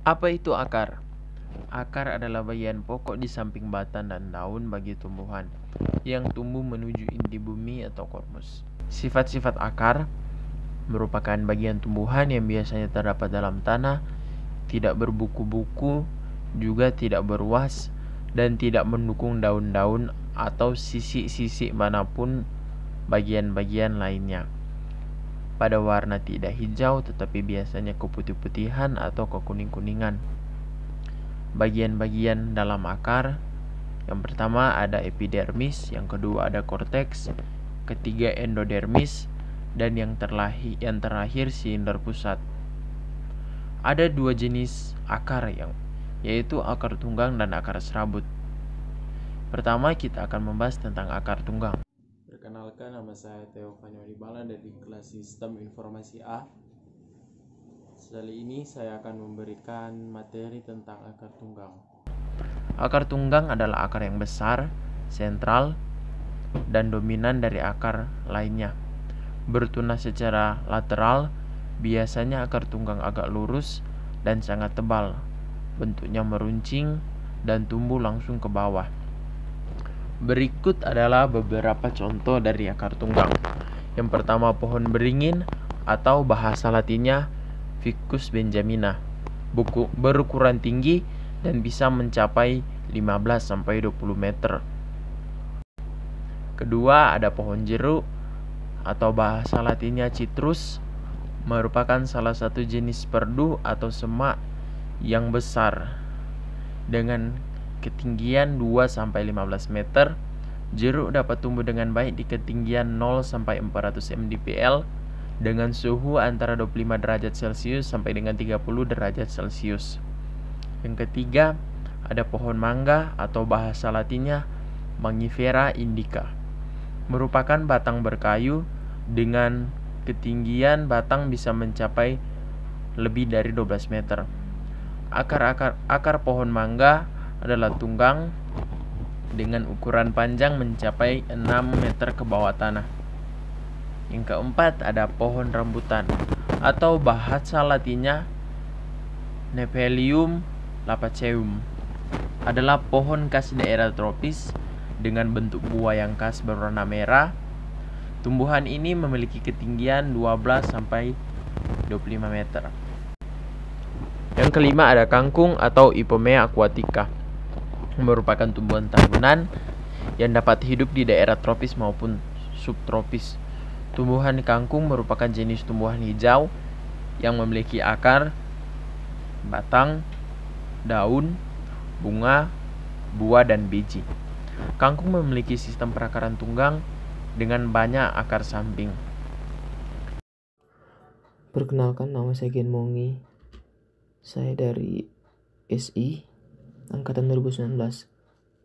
Apa itu akar? Akar adalah bagian pokok di samping batang dan daun bagi tumbuhan yang tumbuh menuju inti bumi atau kormus. Sifat-sifat akar merupakan bagian tumbuhan yang biasanya terdapat dalam tanah, tidak berbuku-buku, juga tidak beruas dan tidak mendukung daun-daun atau sisi-sisi manapun bagian-bagian lainnya pada warna tidak hijau tetapi biasanya keputih-putihan atau kekuning-kuningan. Bagian-bagian dalam akar yang pertama ada epidermis, yang kedua ada korteks, ketiga endodermis, dan yang, terlahi, yang terakhir silinder pusat. Ada dua jenis akar yang yaitu akar tunggang dan akar serabut. Pertama kita akan membahas tentang akar tunggang perkenalkan nama saya Theo Fanyoni Bala dari kelas Sistem Informasi A. Sekali ini saya akan memberikan materi tentang akar tunggang. Akar tunggang adalah akar yang besar, sentral, dan dominan dari akar lainnya. Bertunas secara lateral, biasanya akar tunggang agak lurus dan sangat tebal. Bentuknya meruncing dan tumbuh langsung ke bawah. Berikut adalah beberapa contoh dari akar tunggang. Yang pertama pohon beringin atau bahasa latinnya Ficus benjamina. Buku, berukuran tinggi dan bisa mencapai 15 sampai 20 meter. Kedua, ada pohon jeruk atau bahasa latinnya citrus merupakan salah satu jenis perdu atau semak yang besar dengan ketinggian 2 sampai 15 meter. Jeruk dapat tumbuh dengan baik di ketinggian 0 sampai 400 mdpl dengan suhu antara 25 derajat Celcius sampai dengan 30 derajat Celcius. Yang ketiga, ada pohon mangga atau bahasa latinnya Mangifera indica. Merupakan batang berkayu dengan ketinggian batang bisa mencapai lebih dari 12 meter. Akar-akar akar pohon mangga adalah tunggang dengan ukuran panjang mencapai 6 meter ke bawah tanah. Yang keempat ada pohon rambutan atau bahasa latinnya Nepelium lapaceum adalah pohon khas daerah tropis dengan bentuk buah yang khas berwarna merah. Tumbuhan ini memiliki ketinggian 12 sampai 25 meter. Yang kelima ada kangkung atau Ipomea aquatica merupakan tumbuhan tahunan yang dapat hidup di daerah tropis maupun subtropis. Tumbuhan kangkung merupakan jenis tumbuhan hijau yang memiliki akar, batang, daun, bunga, buah, dan biji. Kangkung memiliki sistem perakaran tunggang dengan banyak akar samping. Perkenalkan nama saya Gen Mongi. Saya dari SI angkatan 2019.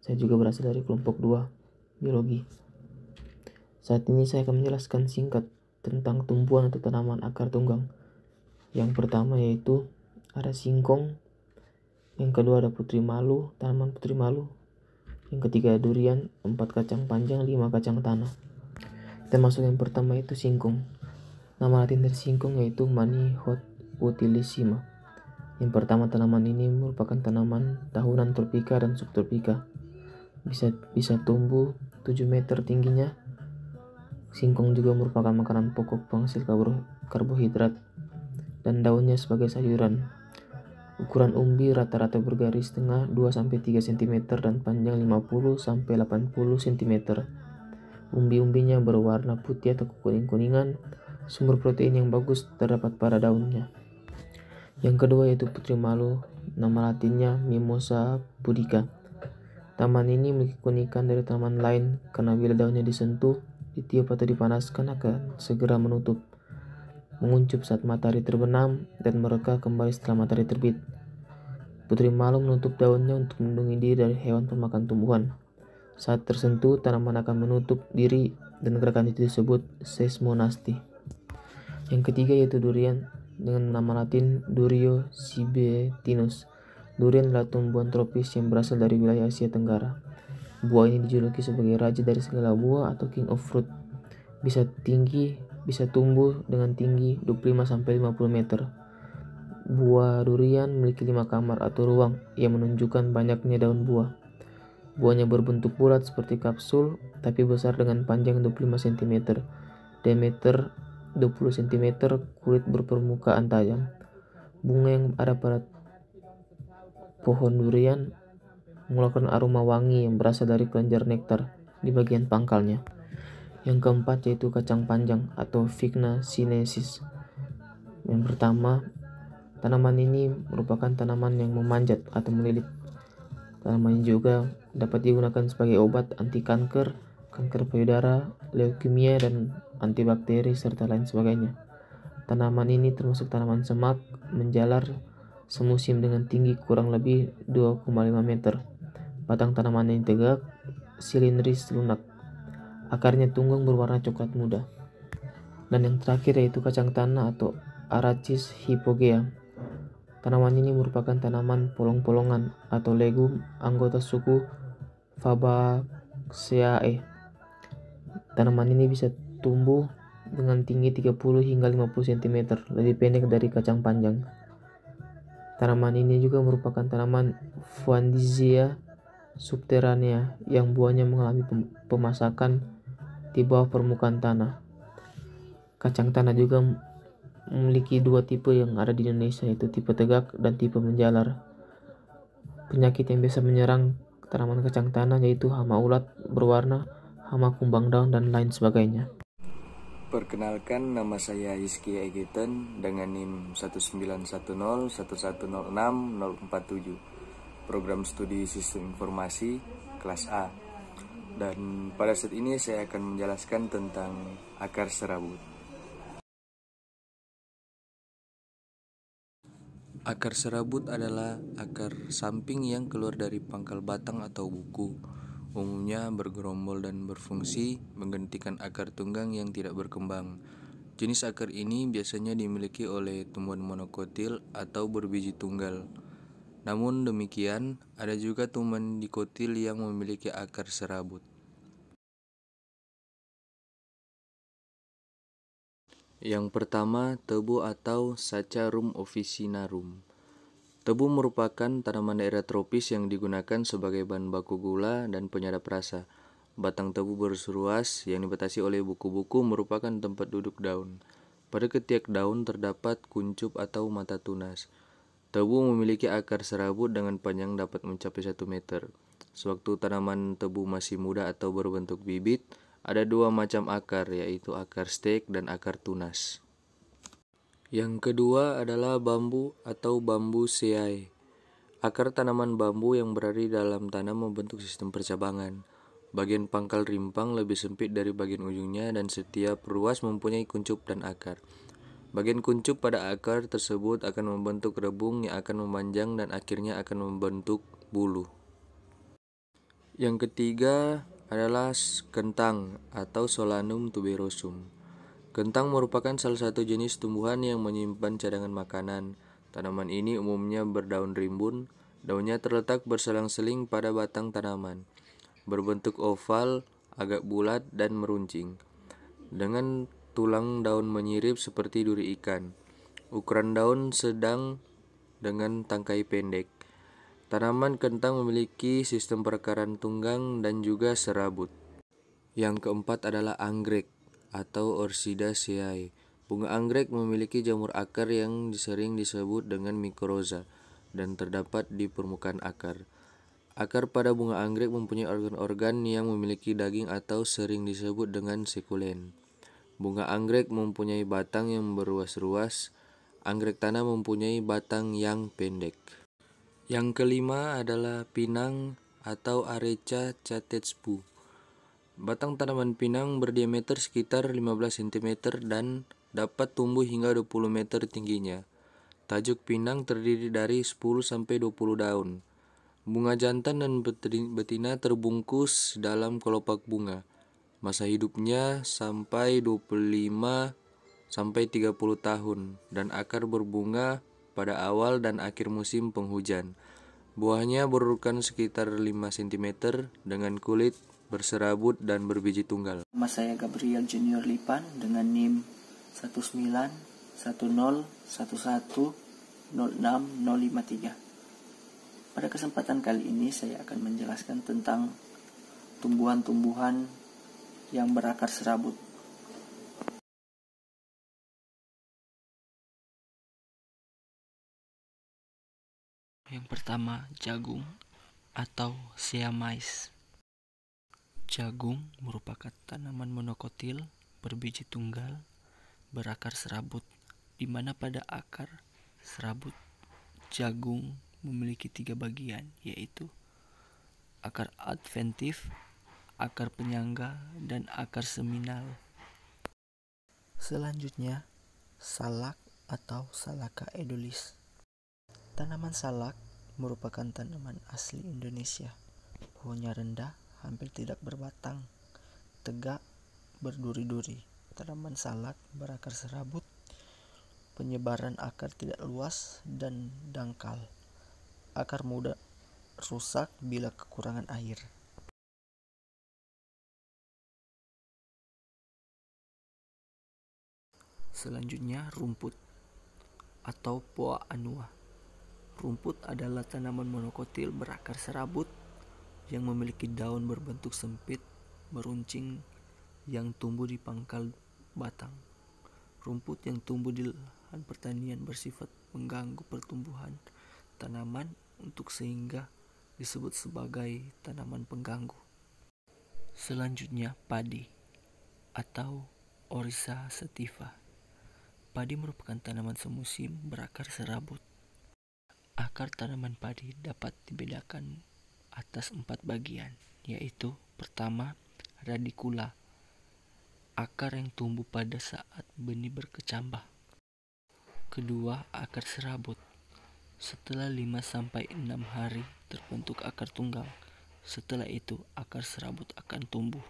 Saya juga berasal dari kelompok 2, biologi. Saat ini saya akan menjelaskan singkat tentang tumbuhan atau tanaman akar tunggang. Yang pertama yaitu ada singkong, yang kedua ada putri malu, tanaman putri malu, yang ketiga durian, empat kacang panjang, lima kacang tanah. Kita masuk yang pertama itu singkong. Nama latin dari singkong yaitu manihot utilissima. Yang pertama tanaman ini merupakan tanaman tahunan tropika dan subtropika. Bisa bisa tumbuh 7 meter tingginya. Singkong juga merupakan makanan pokok penghasil karbohidrat dan daunnya sebagai sayuran. Ukuran umbi rata-rata bergaris tengah 2-3 cm dan panjang 50-80 cm. Umbi-umbinya berwarna putih atau kuning-kuningan. Sumber protein yang bagus terdapat pada daunnya. Yang kedua yaitu Putri Malu, nama latinnya Mimosa pudica. Taman ini memiliki keunikan dari taman lain karena bila daunnya disentuh, ditiup atau dipanaskan akan segera menutup, menguncup saat matahari terbenam dan mereka kembali setelah matahari terbit. Putri malu menutup daunnya untuk melindungi diri dari hewan pemakan tumbuhan. Saat tersentuh, tanaman akan menutup diri dan gerakan itu disebut seismonasti. Yang ketiga yaitu durian dengan nama latin Durio sibetinus. Durian adalah tumbuhan tropis yang berasal dari wilayah Asia Tenggara. Buah ini dijuluki sebagai raja dari segala buah atau king of fruit. Bisa tinggi, bisa tumbuh dengan tinggi 25-50 meter. Buah durian memiliki lima kamar atau ruang yang menunjukkan banyaknya daun buah. Buahnya berbentuk bulat seperti kapsul, tapi besar dengan panjang 25 cm, diameter 20 cm, kulit berpermukaan tajam. Bunga yang ada pada pohon durian mengeluarkan aroma wangi yang berasal dari kelenjar nektar di bagian pangkalnya. Yang keempat yaitu kacang panjang atau Vigna sinensis. Yang pertama, tanaman ini merupakan tanaman yang memanjat atau melilit. Tanaman ini juga dapat digunakan sebagai obat anti kanker, kanker payudara, leukemia, dan antibakteri, serta lain sebagainya. Tanaman ini termasuk tanaman semak menjalar semusim dengan tinggi kurang lebih 2,5 meter. Batang tanaman yang tegak, silindris lunak. Akarnya tunggung berwarna coklat muda. Dan yang terakhir yaitu kacang tanah atau arachis hypogea. Tanaman ini merupakan tanaman polong-polongan atau legum anggota suku Fabaceae. Tanaman ini bisa tumbuh dengan tinggi 30 hingga 50 cm, lebih pendek dari kacang panjang. Tanaman ini juga merupakan tanaman Fuandizia subterranea yang buahnya mengalami pemasakan di bawah permukaan tanah. Kacang tanah juga memiliki dua tipe yang ada di Indonesia yaitu tipe tegak dan tipe menjalar. Penyakit yang biasa menyerang tanaman kacang tanah yaitu hama ulat berwarna, hama kumbang daun, dan lain sebagainya perkenalkan nama saya Iski Egeten dengan NIM 1910-1106-047 Program Studi Sistem Informasi kelas A. Dan pada saat ini saya akan menjelaskan tentang akar serabut. Akar serabut adalah akar samping yang keluar dari pangkal batang atau buku umumnya bergerombol dan berfungsi menggantikan akar tunggang yang tidak berkembang. Jenis akar ini biasanya dimiliki oleh tumbuhan monokotil atau berbiji tunggal. Namun demikian, ada juga tumbuhan dikotil yang memiliki akar serabut. Yang pertama, tebu atau Sacharum officinarum. Tebu merupakan tanaman daerah tropis yang digunakan sebagai bahan baku gula dan penyedap rasa. Batang tebu berseruas yang dibatasi oleh buku-buku merupakan tempat duduk daun. Pada ketiak daun terdapat kuncup atau mata tunas. Tebu memiliki akar serabut dengan panjang dapat mencapai 1 meter. Sewaktu tanaman tebu masih muda atau berbentuk bibit, ada dua macam akar yaitu akar stek dan akar tunas. Yang kedua adalah bambu atau bambu siai. Akar tanaman bambu yang berada di dalam tanah membentuk sistem percabangan. Bagian pangkal rimpang lebih sempit dari bagian ujungnya dan setiap ruas mempunyai kuncup dan akar. Bagian kuncup pada akar tersebut akan membentuk rebung yang akan memanjang dan akhirnya akan membentuk bulu. Yang ketiga adalah kentang atau Solanum tuberosum. Kentang merupakan salah satu jenis tumbuhan yang menyimpan cadangan makanan. Tanaman ini umumnya berdaun rimbun, daunnya terletak berselang-seling pada batang tanaman, berbentuk oval, agak bulat, dan meruncing, dengan tulang daun menyirip seperti duri ikan. Ukuran daun sedang dengan tangkai pendek. Tanaman kentang memiliki sistem perakaran tunggang dan juga serabut. Yang keempat adalah anggrek atau Orchidaceae. Bunga anggrek memiliki jamur akar yang sering disebut dengan mikroza dan terdapat di permukaan akar. Akar pada bunga anggrek mempunyai organ-organ yang memiliki daging atau sering disebut dengan sekulen. Bunga anggrek mempunyai batang yang beruas ruas Anggrek tanah mempunyai batang yang pendek. Yang kelima adalah pinang atau areca catetspu. Batang tanaman pinang berdiameter sekitar 15 cm dan dapat tumbuh hingga 20 meter tingginya. Tajuk pinang terdiri dari 10-20 daun. Bunga jantan dan betina terbungkus dalam kelopak bunga. Masa hidupnya sampai 25 sampai 30 tahun dan akar berbunga pada awal dan akhir musim penghujan. Buahnya berukuran sekitar 5 cm dengan kulit berserabut dan berbiji tunggal. Nama saya Gabriel Junior Lipan dengan NIM 19101106053. Pada kesempatan kali ini saya akan menjelaskan tentang tumbuhan-tumbuhan yang berakar serabut. Yang pertama, jagung atau siamais. Jagung merupakan tanaman monokotil berbiji tunggal berakar serabut, di mana pada akar serabut jagung memiliki tiga bagian, yaitu akar adventif, akar penyangga, dan akar seminal. Selanjutnya, salak atau salaka edulis. Tanaman salak merupakan tanaman asli Indonesia. Pohonnya rendah hampir tidak berbatang, tegak, berduri-duri. Tanaman salak berakar serabut, penyebaran akar tidak luas dan dangkal. Akar muda rusak bila kekurangan air. Selanjutnya rumput atau poa anua. Rumput adalah tanaman monokotil berakar serabut yang memiliki daun berbentuk sempit, meruncing yang tumbuh di pangkal batang. Rumput yang tumbuh di lahan pertanian bersifat mengganggu pertumbuhan tanaman untuk sehingga disebut sebagai tanaman pengganggu. Selanjutnya padi atau Orisa sativa. Padi merupakan tanaman semusim berakar serabut. Akar tanaman padi dapat dibedakan atas empat bagian, yaitu pertama radikula, akar yang tumbuh pada saat benih berkecambah. Kedua, akar serabut. Setelah 5-6 hari terbentuk akar tunggal. Setelah itu, akar serabut akan tumbuh.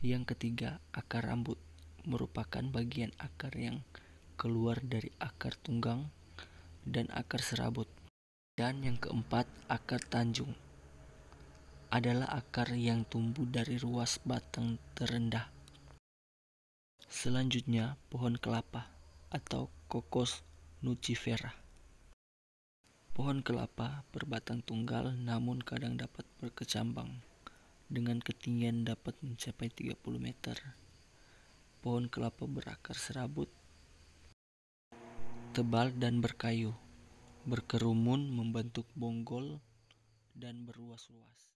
Yang ketiga, akar rambut merupakan bagian akar yang keluar dari akar tunggang dan akar serabut. Dan yang keempat, akar tanjung adalah akar yang tumbuh dari ruas batang terendah. Selanjutnya, pohon kelapa atau cocos nucifera. Pohon kelapa berbatang tunggal namun kadang dapat berkecambang dengan ketinggian dapat mencapai 30 meter. Pohon kelapa berakar serabut, tebal dan berkayu, berkerumun membentuk bonggol dan berluas-luas.